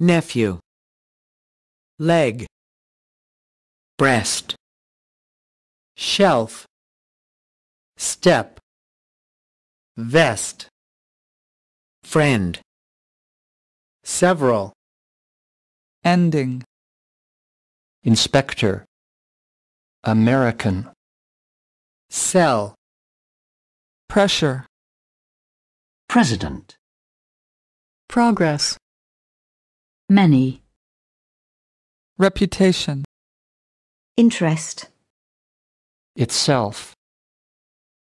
nephew leg breast shelf step vest friend several ending inspector american cell pressure president progress Many. Reputation. Interest. Itself.